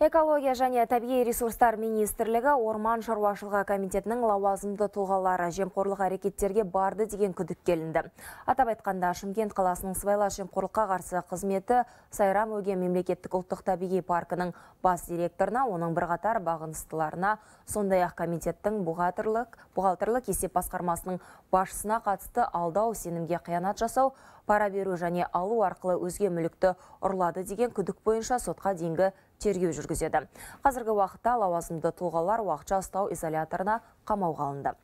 Экология және табиғи ресурстар министрлігі Орман шаруашылығы комитетінің лауазымды тұлғалары жемқорлық әрекеттерге барды деген күдік келінді. Атап айтқанда Шымкент қаласының сыбайлас жемқорлыққа қарсы қызметі Сайрам Өге мемлекеттік ұлттық табиғи паркінің бас директорына, оның бірқатар бағыныстыларына, сондай-ақ комитеттің бухгалтерлік, бухгалтерлік есеп басқармасының басшысына қатысты алдау сенімге қиянат жасау, пара беру және алу арқылы өзге мүлікті ұрлады деген күдік бойынша сотқа дейінгі тергеу жүргізеді. Қазіргі уақытта лауазымды тұлғалар уақытша ұстау изоляторына қамауға алынды.